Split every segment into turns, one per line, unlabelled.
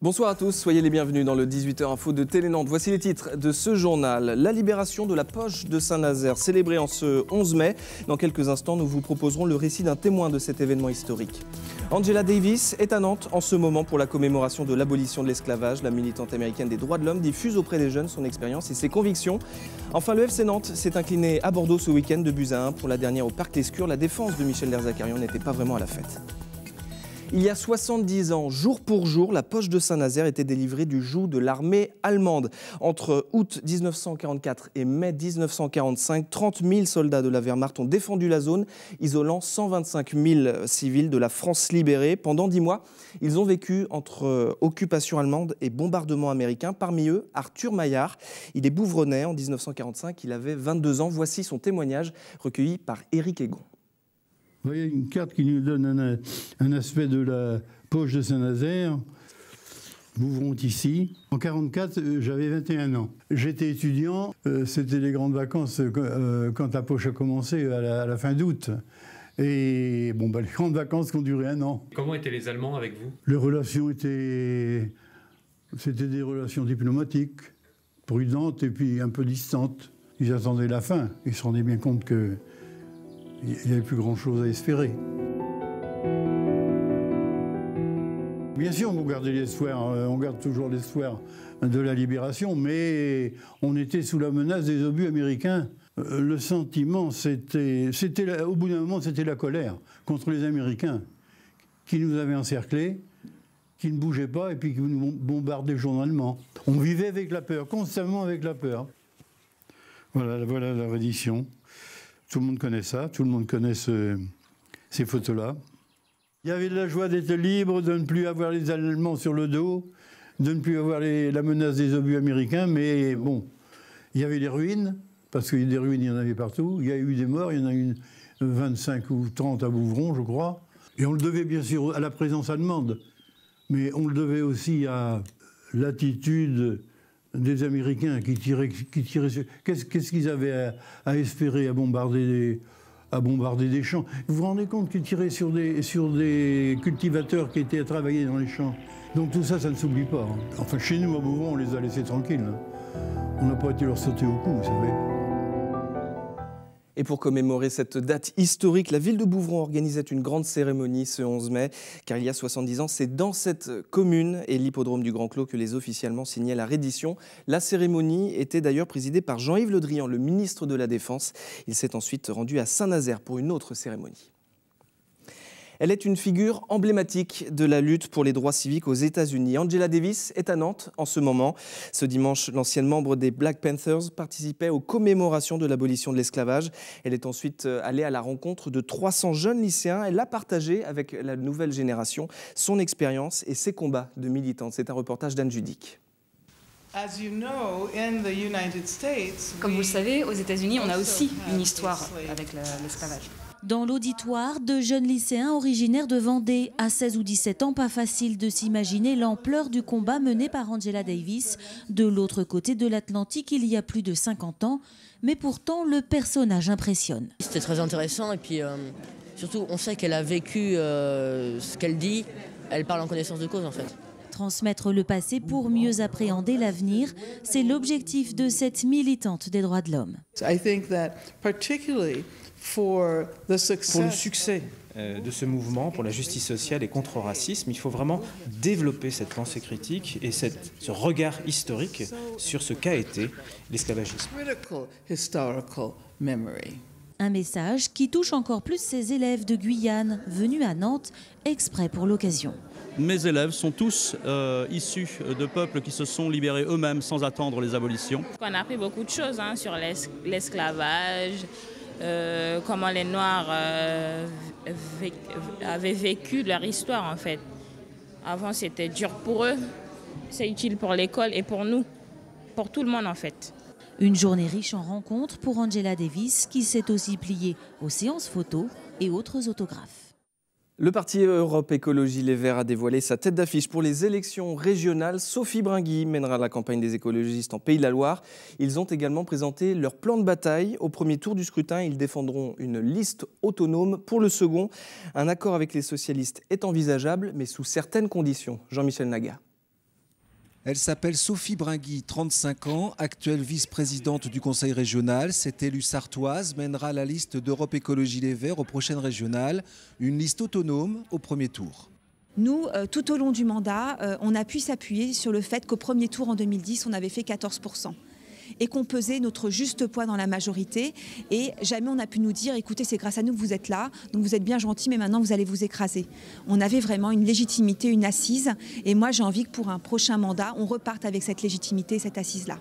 Bonsoir à tous, soyez les bienvenus dans le 18h Info de Télé Nantes. Voici les titres de ce journal. La libération de la poche de Saint-Nazaire, célébrée en ce 11 mai. Dans quelques instants, nous vous proposerons le récit d'un témoin de cet événement historique. Angela Davis est à Nantes en ce moment pour la commémoration de l'abolition de l'esclavage. La militante américaine des droits de l'homme diffuse auprès des jeunes son expérience et ses convictions. Enfin, le FC Nantes s'est incliné à Bordeaux ce week-end de buts à pour la dernière au Parc Lescure. La défense de Michel Derzacarion n'était pas vraiment à la fête. Il y a 70 ans, jour pour jour, la poche de Saint-Nazaire était délivrée du joug de l'armée allemande. Entre août 1944 et mai 1945, 30 000 soldats de la Wehrmacht ont défendu la zone, isolant 125 000 civils de la France libérée. Pendant dix mois, ils ont vécu entre euh, occupation allemande et bombardement américain. Parmi eux, Arthur Maillard. Il est bouvronnais En 1945, il avait 22 ans. Voici son témoignage recueilli par Éric Egon.
Vous voyez, une carte qui nous donne un, aspect de la poche de Saint-Nazaire. Bouvront ici. En 1944, euh, j'avais 21 ans. J'étais étudiant, euh, c'était les grandes vacances euh, quand la poche a commencé à la, fin d'août. Et bon, bah, les grandes vacances qui ont duré un an.
Comment étaient les Allemands avec vous
Les relations étaient. C'était des relations diplomatiques, prudentes et puis un peu distantes. Ils attendaient la fin. Ils se rendaient bien compte que il n'y avait plus grand-chose à espérer. Bien sûr on gardait l'espoir, euh, on garde toujours l'espoir de la libération, mais on était sous la menace des obus américains. Euh, le sentiment, c'était, au bout d'un moment, c'était la colère contre les Américains qui nous avaient encerclés, qui ne bougeaient pas et puis qui nous bombardaient journalement. On vivait avec la peur, constamment avec la peur. voilà la reddition. Tout le monde connaît ça, tout le monde connaît ces photos-là. Il y avait de la joie d'être libre, de ne plus avoir les Allemands sur le dos, de ne plus avoir la menace des obus américains, mais bon, il y avait des ruines, parce qu'il y a des ruines, il y en avait partout. Il y a eu des morts, il y en a eu 25 ou 30 à Bouvron, je crois. Et on le devait bien sûr à la présence allemande, mais on le devait aussi à l'attitude des Américains qui tiraient, sur... Qu'est-ce qu'ils avaient à, espérer à bombarder des, champs Vous vous rendez compte qu'ils tiraient sur des, sur des cultivateurs qui étaient à travailler dans les champs Donc tout ça, ça ne s'oublie pas. Hein. Enfin, chez nous, à Beauvau, on les a laissés tranquilles. Hein. On n'a pas été leur sauter au cou, vous savez.
Et pour commémorer cette date historique, la ville de Bouvron organisait une grande cérémonie ce 11 mai, car il y a 70 ans, c'est dans cette commune et l'hippodrome du Grand Clos que les officiellement signaient la reddition. La cérémonie était d'ailleurs présidée par Jean-Yves Le Drian, le ministre de la Défense. Il s'est ensuite rendu à Saint-Nazaire pour une autre cérémonie. Elle est une figure emblématique de la lutte pour les droits civiques aux États-Unis. Angela Davis est à Nantes en ce moment. Ce dimanche, l'ancienne membre des Black Panthers participait aux commémorations de l'abolition de l'esclavage. Elle est ensuite euh, allée à la rencontre de 300 jeunes lycéens. Elle a partagé avec la nouvelle génération son expérience et ses combats de militante. C'est un reportage d'Anne Judic. Comme vous le savez, aux États-Unis, on a aussi une histoire avec l'esclavage. Dans l'auditoire, de jeunes lycéens originaires de Vendée, à 16 ou 17 ans, pas facile de s'imaginer l'ampleur du combat mené par Angela Davis de l'autre côté de l'Atlantique il y a plus de 50 ans, mais pourtant le personnage impressionne.
C'était très intéressant et puis euh, surtout on sait qu'elle a vécu euh, ce qu'elle dit, elle
parle en connaissance de cause en fait transmettre le passé pour mieux appréhender l'avenir. C'est l'objectif de cette militante des droits de l'homme. Pour le succès euh, de ce mouvement pour la justice sociale et contre le racisme, il faut vraiment développer cette pensée critique et cette, ce regard historique sur ce qu'a été l'esclavagisme. Un message qui touche encore plus ces élèves de Guyane venus à Nantes exprès pour l'occasion.
Mes élèves sont tous euh, issus de peuples qui se sont libérés eux-mêmes sans attendre les abolitions.
On a appris beaucoup de choses hein, sur l'esclavage, euh, comment les Noirs euh, avaient vécu leur histoire en fait. Avant c'était dur pour eux, c'est utile pour l'école et pour nous, pour tout le monde en fait. Une journée riche en rencontres pour Angela Davis qui s'est aussi pliée aux séances photos et autres autographes. Le parti Europe Écologie Les Verts a dévoilé sa tête d'affiche pour les élections régionales. Sophie Bringuy mènera la campagne des écologistes en Pays de la Loire. Ils ont également présenté leur plan de bataille. Au premier tour du scrutin, ils défendront une liste autonome. Pour le second, un accord avec les socialistes est envisageable, mais sous
certaines conditions. Jean-Michel Naga. Elle s'appelle Sophie Bringui, 35 ans, actuelle vice-présidente du conseil régional. Cette élue sartoise mènera la liste d'Europe Écologie Les Verts aux prochaines régionales, une liste autonome au premier tour.
Nous, euh, tout au long du mandat, euh, on a pu s'appuyer sur le fait qu'au premier tour en 2010, on avait fait 14 et qu'on pesait notre juste poids dans la majorité. Et jamais on a pu nous dire, écoutez, c'est grâce à nous que vous êtes là, donc vous êtes bien gentil, mais maintenant vous allez vous écraser. On avait vraiment une légitimité, une assise. Et moi, j'ai envie que pour un prochain mandat, on reparte avec cette légitimité, cette assise-là.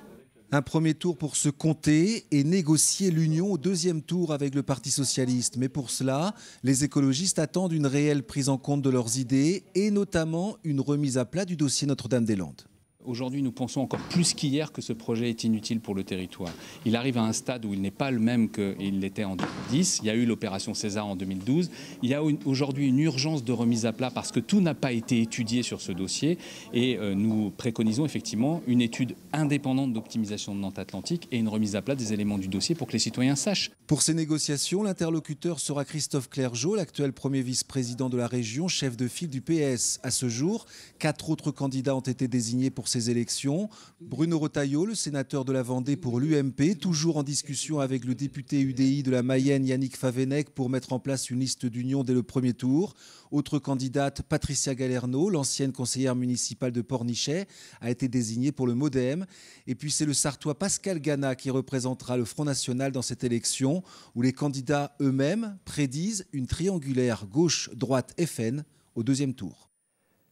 Un premier tour pour se compter et négocier l'union au deuxième tour avec le Parti socialiste. Mais pour cela, les écologistes attendent une réelle prise en compte de leurs idées et notamment une remise à plat du dossier Notre-Dame-des-Landes aujourd'hui, nous pensons encore plus qu'hier que ce projet est inutile pour le territoire. Il arrive à un stade où il n'est pas le même qu'il l'était en 2010. Il y a
eu l'opération César en 2012. Il y a aujourd'hui une urgence de remise à plat parce que tout n'a pas été étudié sur ce dossier. Et euh, nous préconisons effectivement une étude indépendante d'optimisation de Nantes Atlantique et une remise à plat des éléments du dossier pour que les citoyens sachent.
Pour ces négociations, l'interlocuteur sera Christophe Clergeau, l'actuel premier vice-président de la région, chef de file du PS. À ce jour, quatre autres candidats ont été désignés pour ces élections. Bruno Rotaillot, le sénateur de la Vendée pour l'UMP, toujours en discussion avec le député UDI de la Mayenne Yannick Favenec pour mettre en place une liste d'union dès le premier tour. Autre candidate, Patricia Galerno, l'ancienne conseillère municipale de Pornichet, a été désignée pour le MoDem. Et puis c'est le Sartois Pascal Gana qui représentera le Front National dans cette élection où les candidats eux-mêmes prédisent une triangulaire gauche-droite FN au deuxième tour.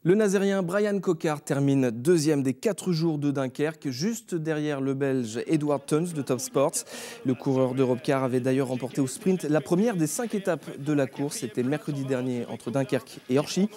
Le Nazérien Brian Cocard termine deuxième des quatre jours de Dunkerque, juste derrière le Belge Edward Tuns de Top Sports. Le coureur d'Europe Car avait d'ailleurs remporté au sprint la première des cinq étapes de la course. C'était mercredi dernier entre Dunkerque et Orchy.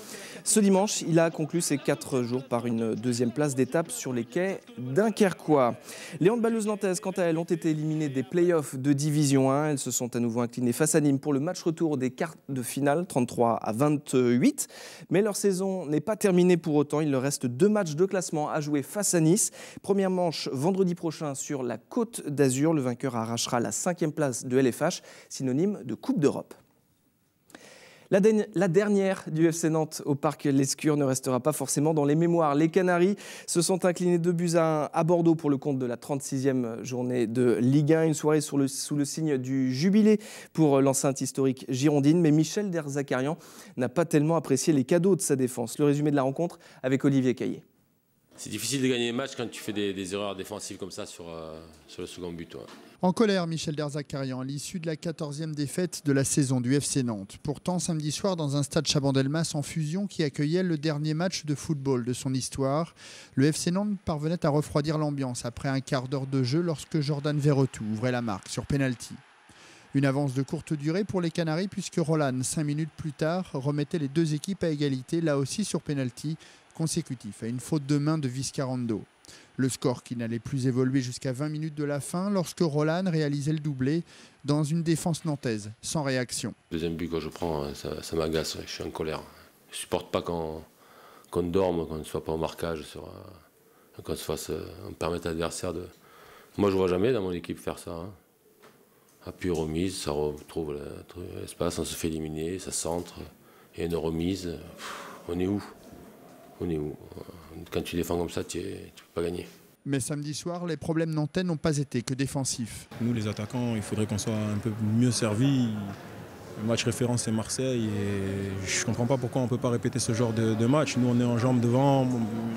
Ce dimanche, il a conclu ses quatre jours par une deuxième place d'étape sur les quais dunkerquois. Les handballeuses nantaises, quant à elles, ont été éliminées des playoffs de Division 1. Elles se sont à nouveau inclinées face à Nîmes pour le match retour des quarts de finale, 33 à 28. Mais leur saison n'est pas terminé pour autant. Il leur reste deux matchs de classement à jouer face à Nice. Première manche vendredi prochain sur la Côte d'Azur. Le vainqueur arrachera la cinquième place de LFH, synonyme de Coupe d'Europe. La, dernière du FC Nantes au parc Lescure ne restera pas forcément dans les mémoires. Les Canaries se sont inclinés 2 buts à 1 à Bordeaux pour le compte de la 36e journée de Ligue 1. Une soirée sous le signe du jubilé pour l'enceinte historique girondine. Mais Michel Derzakarian n'a pas tellement apprécié les cadeaux de sa défense. Le résumé de la rencontre avec Olivier Caillé.
C'est difficile de gagner des matchs quand tu fais des, erreurs défensives comme ça sur, euh, le second but.
En colère, Michel Derzakarian à l'issue de la 14e défaite de la saison du FC Nantes. Pourtant, samedi soir, dans un stade Chabandelmas en fusion qui accueillait le dernier match de football de son histoire, le FC Nantes parvenait à refroidir l'ambiance après un quart d'heure de jeu lorsque Jordan Verretou ouvrait la marque sur penalty. Une avance de courte durée pour les Canaries puisque Roland, cinq minutes plus tard, remettait les deux équipes à égalité, là aussi sur penalty, consécutif à une faute de main de Viscarando. Le score qui n'allait plus évoluer jusqu'à 20 minutes de la fin lorsque Roland réalisait le doublé dans une défense nantaise, sans
réaction. Le deuxième but que je prends, hein, ça, m'agace, je suis en colère. Je ne supporte pas qu'on dorme, qu'on ne soit pas au marquage, euh, qu'on se fasse, euh, permette à l'adversaire de... Moi, je ne vois jamais dans mon équipe faire ça. Hein. Appui remise, ça retrouve l'espace, on se fait éliminer, ça centre, et une remise. on est où On est où quand tu défends comme ça, tu ne peux pas gagner.
Mais samedi soir, les problèmes nantais n'ont pas été que défensifs. Nous, les attaquants, il faudrait qu'on soit un peu mieux servis.
Le match référence, c'est Marseille. Et je ne comprends pas pourquoi on ne peut pas répéter ce genre de, match. Nous, on est en jambe devant,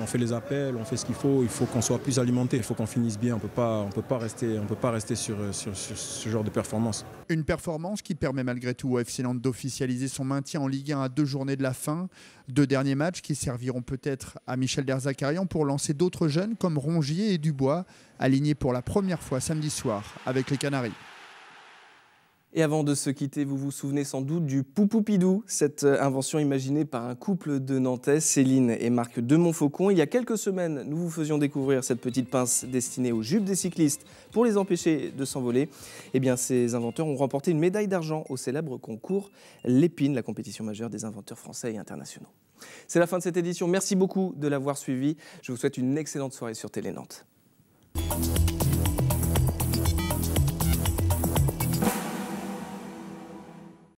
on, fait les appels, on fait ce qu'il faut. Il faut qu'on soit plus alimenté, il faut qu'on finisse bien.
On ne peut pas rester, on peut pas rester sur, ce genre de performance. Une performance qui permet malgré tout au FC Nantes d'officialiser son maintien en Ligue 1 à deux journées de la fin. Deux derniers matchs qui serviront peut-être à Michel Derzakarian pour lancer d'autres jeunes comme Rongier et Dubois, alignés
pour la première fois samedi soir avec les Canaries. Et avant de se quitter, vous vous souvenez sans doute du Poupoupidou, cette euh, invention imaginée par un couple de Nantais, Céline et Marc de Montfaucon. Il y a quelques semaines, nous vous faisions découvrir cette petite pince destinée aux jupes des cyclistes pour les empêcher de s'envoler. Eh bien, ces inventeurs ont remporté une médaille d'argent au célèbre concours L'Épine, la compétition majeure des inventeurs français et internationaux. C'est la fin de cette édition. Merci beaucoup de l'avoir suivi. Je vous souhaite une excellente soirée sur Télé Nantes.